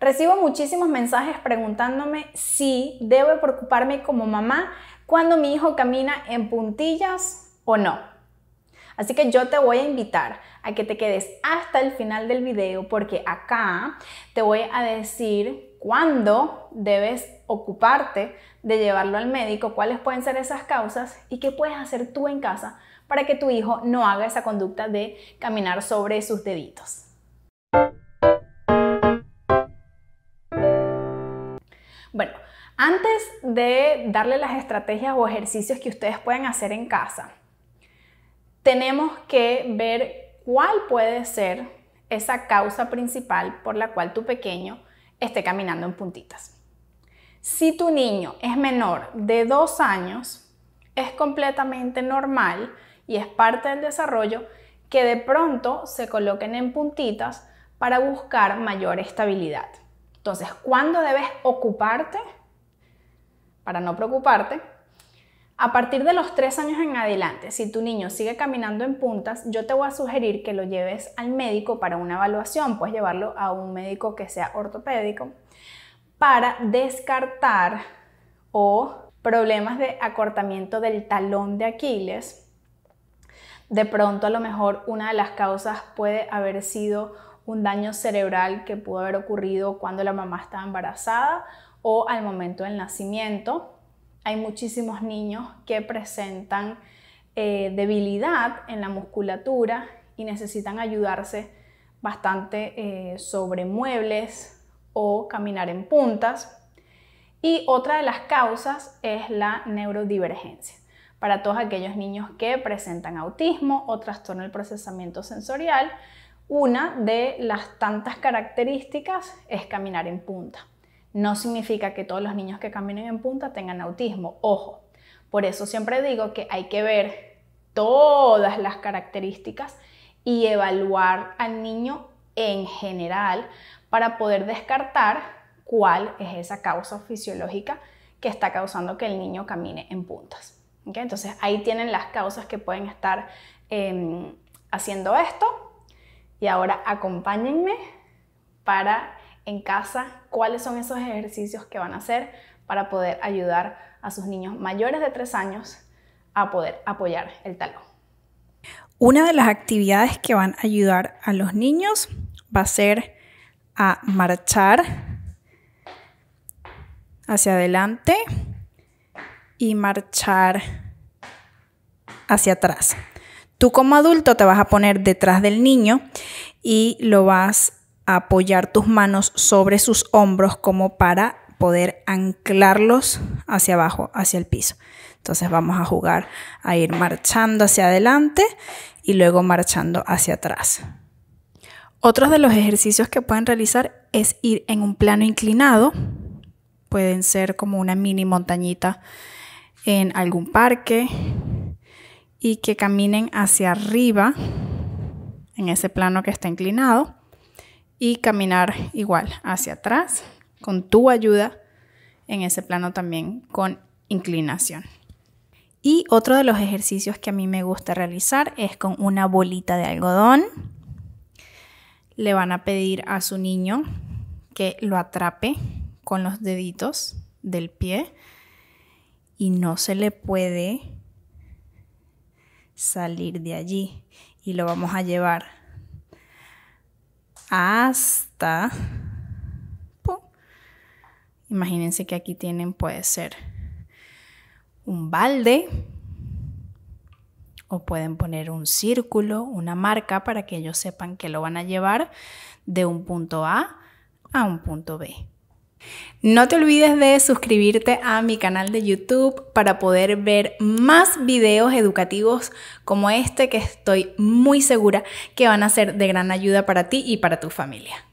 Recibo muchísimos mensajes preguntándome si debo preocuparme como mamá cuando mi hijo camina en puntillas o no. Así que yo te voy a invitar a que te quedes hasta el final del video porque acá te voy a decir cuándo debes ocuparte de llevarlo al médico, cuáles pueden ser esas causas y qué puedes hacer tú en casa para que tu hijo no haga esa conducta de caminar sobre sus deditos. Bueno, antes de darle las estrategias o ejercicios que ustedes pueden hacer en casa, tenemos que ver cuál puede ser esa causa principal por la cual tu pequeño esté caminando en puntitas. Si tu niño es menor de dos años, es completamente normal y es parte del desarrollo que de pronto se coloquen en puntitas para buscar mayor estabilidad. Entonces, ¿cuándo debes ocuparte? Para no preocuparte. A partir de los tres años en adelante, si tu niño sigue caminando en puntas, yo te voy a sugerir que lo lleves al médico para una evaluación. Puedes llevarlo a un médico que sea ortopédico para descartar o problemas de acortamiento del talón de Aquiles. De pronto a lo mejor una de las causas puede haber sido un daño cerebral que pudo haber ocurrido cuando la mamá estaba embarazada o al momento del nacimiento. Hay muchísimos niños que presentan eh, debilidad en la musculatura y necesitan ayudarse bastante eh, sobre muebles o caminar en puntas. Y otra de las causas es la neurodivergencia. Para todos aquellos niños que presentan autismo o trastorno del procesamiento sensorial, una de las tantas características es caminar en punta. No significa que todos los niños que caminen en punta tengan autismo, ojo. Por eso siempre digo que hay que ver todas las características y evaluar al niño en general para poder descartar cuál es esa causa fisiológica que está causando que el niño camine en puntas. Entonces ahí tienen las causas que pueden estar em, haciendo esto y ahora acompáñenme para en casa cuáles son esos ejercicios que van a hacer para poder ayudar a sus niños mayores de 3 años a poder apoyar el talón. Una de las actividades que van a ayudar a los niños va a ser a marchar hacia adelante y marchar hacia atrás. Tú como adulto te vas a poner detrás del niño y lo vas a apoyar tus manos sobre sus hombros como para poder anclarlos hacia abajo, hacia el piso. Entonces vamos a jugar a ir marchando hacia adelante y luego marchando hacia atrás. Otros de los ejercicios que pueden realizar es ir en un plano inclinado. Pueden ser como una mini montañita en algún parque y que caminen hacia arriba en ese plano que está inclinado y caminar igual hacia atrás con tu ayuda en ese plano también con inclinación. Y otro de los ejercicios que a mí me gusta realizar es con una bolita de algodón. Le van a pedir a su niño que lo atrape con los deditos del pie y no se le puede salir de allí y lo vamos a llevar hasta imagínense que aquí tienen puede ser un balde o pueden poner un círculo, una marca para que ellos sepan que lo van a llevar de un punto A a un punto B. No te olvides de suscribirte a mi canal de YouTube para poder ver más videos educativos como este que estoy muy segura que van a ser de gran ayuda para ti y para tu familia.